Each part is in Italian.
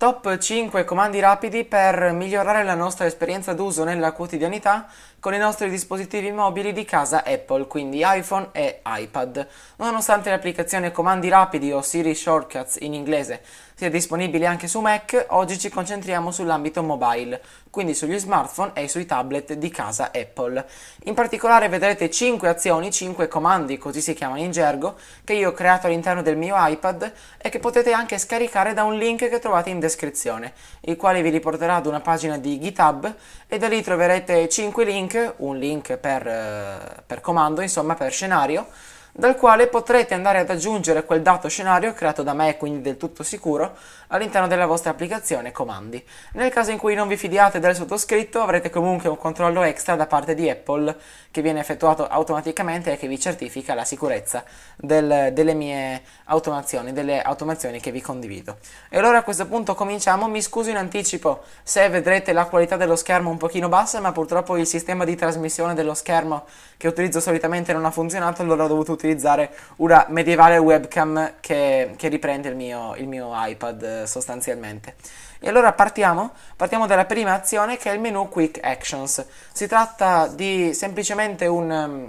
Top 5 comandi rapidi per migliorare la nostra esperienza d'uso nella quotidianità con i nostri dispositivi mobili di casa Apple, quindi iPhone e iPad. Nonostante l'applicazione Comandi Rapidi o Siri Shortcuts in inglese sia disponibile anche su Mac, oggi ci concentriamo sull'ambito mobile, quindi sugli smartphone e sui tablet di casa Apple. In particolare vedrete 5 azioni, 5 comandi, così si chiamano in gergo, che io ho creato all'interno del mio iPad e che potete anche scaricare da un link che trovate in descrizione, il quale vi riporterà ad una pagina di GitHub e da lì troverete 5 link link, un link per, eh, per comando, insomma per scenario, dal quale potrete andare ad aggiungere quel dato scenario creato da me, quindi del tutto sicuro, all'interno della vostra applicazione comandi. Nel caso in cui non vi fidiate del sottoscritto avrete comunque un controllo extra da parte di Apple che viene effettuato automaticamente e che vi certifica la sicurezza del, delle mie automazioni, delle automazioni che vi condivido. E allora a questo punto cominciamo, mi scuso in anticipo se vedrete la qualità dello schermo un pochino bassa ma purtroppo il sistema di trasmissione dello schermo che utilizzo solitamente non ha funzionato allora ho dovuto utilizzare una medievale webcam che, che riprende il mio, il mio iPad eh, sostanzialmente. E allora partiamo? Partiamo dalla prima azione che è il menu Quick Actions. Si tratta di semplicemente un, mm,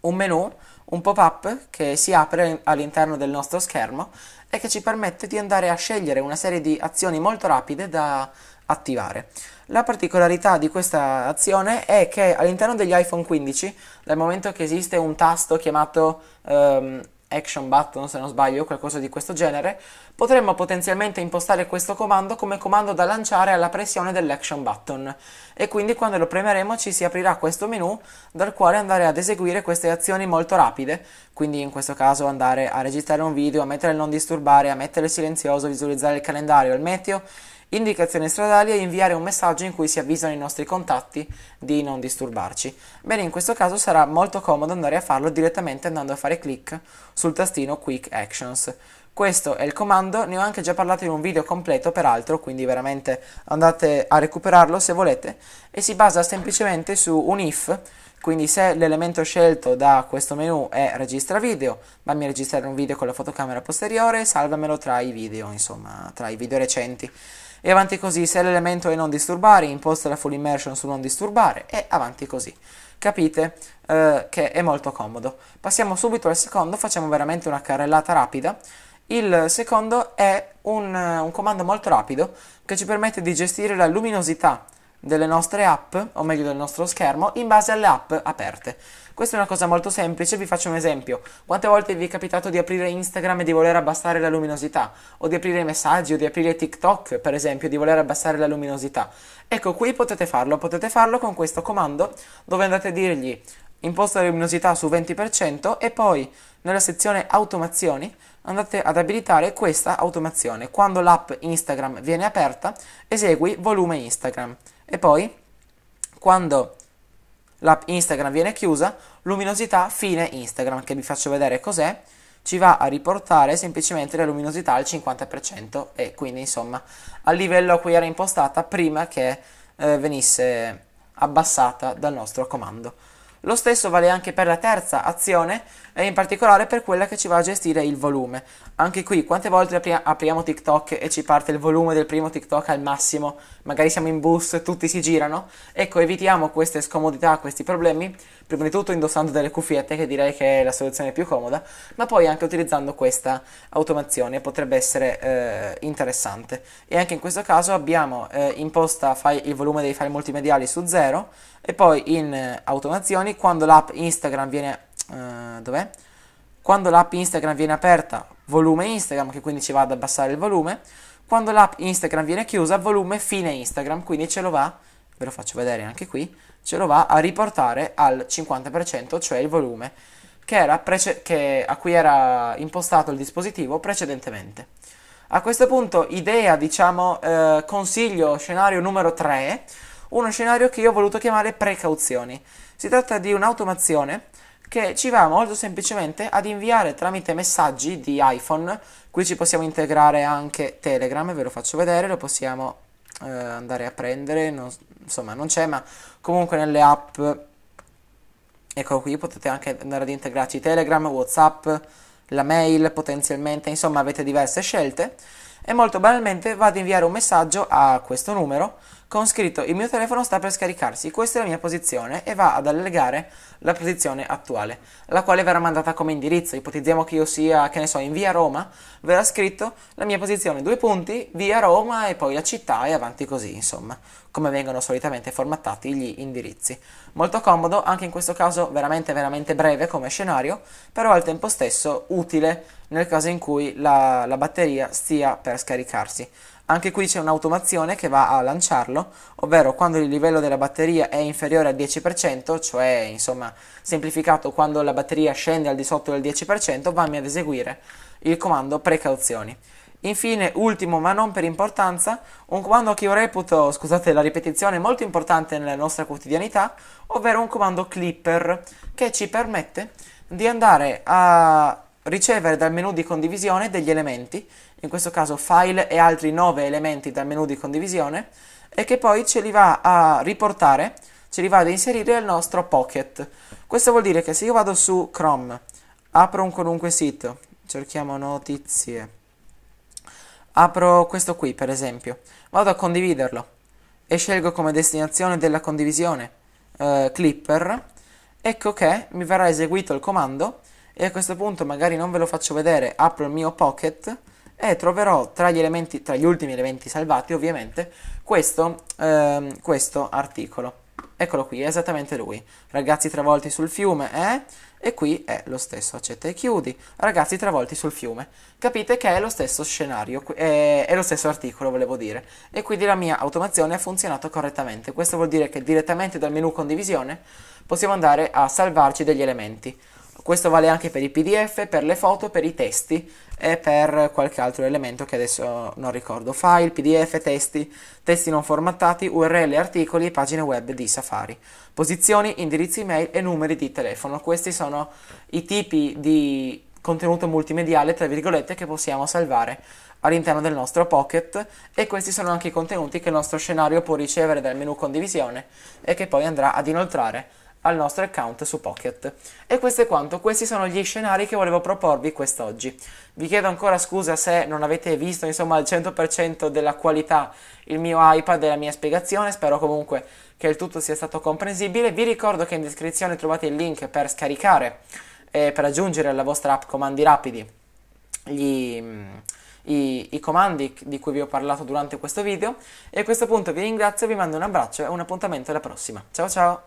un menu un pop-up che si apre all'interno del nostro schermo e che ci permette di andare a scegliere una serie di azioni molto rapide da attivare. La particolarità di questa azione è che all'interno degli iPhone 15, dal momento che esiste un tasto chiamato um, action button se non sbaglio, qualcosa di questo genere, potremmo potenzialmente impostare questo comando come comando da lanciare alla pressione dell'action button e quindi quando lo premeremo ci si aprirà questo menu dal quale andare ad eseguire queste azioni molto rapide, quindi in questo caso andare a registrare un video, a mettere il non disturbare, a mettere il silenzioso, visualizzare il calendario, il meteo, indicazioni stradali e inviare un messaggio in cui si avvisano i nostri contatti di non disturbarci. Bene, in questo caso sarà molto comodo andare a farlo direttamente andando a fare clic sul tastino Quick Actions. Questo è il comando, ne ho anche già parlato in un video completo peraltro, quindi veramente andate a recuperarlo se volete, e si basa semplicemente su un if, quindi se l'elemento scelto da questo menu è registra video, fammi registrare un video con la fotocamera posteriore, salvamelo tra i video, insomma, tra i video recenti. E avanti così, se l'elemento è non disturbare, imposta la full immersion su non disturbare, e avanti così capite eh, che è molto comodo. Passiamo subito al secondo, facciamo veramente una carrellata rapida. Il secondo è un, un comando molto rapido che ci permette di gestire la luminosità delle nostre app, o meglio del nostro schermo, in base alle app aperte. Questa è una cosa molto semplice, vi faccio un esempio. Quante volte vi è capitato di aprire Instagram e di voler abbassare la luminosità? O di aprire i messaggi, o di aprire TikTok, per esempio, e di voler abbassare la luminosità? Ecco, qui potete farlo, potete farlo con questo comando dove andate a dirgli imposta la luminosità su 20% e poi nella sezione automazioni andate ad abilitare questa automazione. Quando l'app Instagram viene aperta, esegui volume Instagram e poi quando l'app Instagram viene chiusa, luminosità fine Instagram, che vi faccio vedere cos'è, ci va a riportare semplicemente la luminosità al 50% e quindi insomma al livello a cui era impostata prima che eh, venisse abbassata dal nostro comando. Lo stesso vale anche per la terza azione e in particolare per quella che ci va a gestire il volume. Anche qui, quante volte apri- apriamo TikTok e ci parte il volume del primo TikTok al massimo, magari siamo in bus, e tutti si girano? Ecco, evitiamo queste scomodità, questi problemi, prima di tutto indossando delle cuffiette, che direi che è la soluzione più comoda, ma poi anche utilizzando questa automazione potrebbe essere eh, interessante. E anche in questo caso abbiamo eh, imposta il volume dei file multimediali su 0 e poi in eh, automazioni quando l'app Instagram viene uh, dov'è? Quando l'app Instagram viene aperta, volume Instagram, che quindi ci va ad abbassare il volume. Quando l'app Instagram viene chiusa, volume fine Instagram, quindi ce lo va, ve lo faccio vedere anche qui, ce lo va a riportare al 50%, cioè il volume che prece- che a cui era impostato il dispositivo precedentemente. A questo punto, idea, diciamo, eh, consiglio, scenario numero 3, uno scenario che io ho voluto chiamare precauzioni. Si tratta di un'automazione che ci va molto semplicemente ad inviare tramite messaggi di iPhone. Qui ci possiamo integrare anche Telegram, ve lo faccio vedere, lo possiamo eh, andare a prendere, non, insomma non c'è, ma comunque nelle app, ecco qui, potete anche andare ad integrarci Telegram, Whatsapp, la mail potenzialmente, insomma avete diverse scelte e molto banalmente vado ad inviare un messaggio a questo numero con scritto il mio telefono sta per scaricarsi, questa è la mia posizione e va ad allegare la posizione attuale, la quale verrà mandata come indirizzo, ipotizziamo che io sia, che ne so, in via Roma, verrà scritto la mia posizione, due punti, via Roma e poi la città e avanti così, insomma, come vengono solitamente formattati gli indirizzi. Molto comodo, anche in questo caso veramente veramente breve come scenario, però al tempo stesso utile nel caso in cui la, la batteria stia per scaricarsi. Anche qui c'è un'automazione che va a lanciarlo, ovvero quando il livello della batteria è inferiore al 10%, cioè insomma semplificato quando la batteria scende al di sotto del 10%, vammi ad eseguire il comando precauzioni. Infine, ultimo ma non per importanza, un comando che io reputo, scusate la ripetizione, molto importante nella nostra quotidianità, ovvero un comando clipper che ci permette di andare a ricevere dal menu di condivisione degli elementi, in questo caso file e altri 9 elementi dal menu di condivisione, e che poi ce li va a riportare, ce li va ad inserire nel nostro pocket. Questo vuol dire che se io vado su Chrome, apro un qualunque sito, cerchiamo notizie, apro questo qui per esempio, vado a condividerlo e scelgo come destinazione della condivisione eh, Clipper, ecco che mi verrà eseguito il comando e a questo punto magari non ve lo faccio vedere, apro il mio pocket e troverò tra gli, elementi, tra gli ultimi elementi salvati ovviamente questo, ehm, questo articolo. Eccolo qui, è esattamente lui. Ragazzi travolti sul fiume, eh? E qui è lo stesso, accetta e chiudi. Ragazzi travolti sul fiume. Capite che è lo stesso scenario, è, è lo stesso articolo, volevo dire. E quindi la mia automazione ha funzionato correttamente. Questo vuol dire che direttamente dal menu condivisione possiamo andare a salvarci degli elementi. Questo vale anche per i PDF, per le foto, per i testi e per qualche altro elemento che adesso non ricordo. File, PDF, testi, testi non formattati, URL, articoli e pagine web di Safari. Posizioni, indirizzi email e numeri di telefono. Questi sono i tipi di contenuto multimediale, tra virgolette, che possiamo salvare all'interno del nostro pocket e questi sono anche i contenuti che il nostro scenario può ricevere dal menu condivisione e che poi andrà ad inoltrare al nostro account su Pocket. E questo è quanto, questi sono gli scenari che volevo proporvi quest'oggi. Vi chiedo ancora scusa se non avete visto insomma al 100% della qualità il mio iPad e la mia spiegazione, spero comunque che il tutto sia stato comprensibile. Vi ricordo che in descrizione trovate il link per scaricare e per aggiungere alla vostra app comandi rapidi gli, mm, i, i comandi di cui vi ho parlato durante questo video. E a questo punto vi ringrazio, vi mando un abbraccio e un appuntamento alla prossima. Ciao ciao!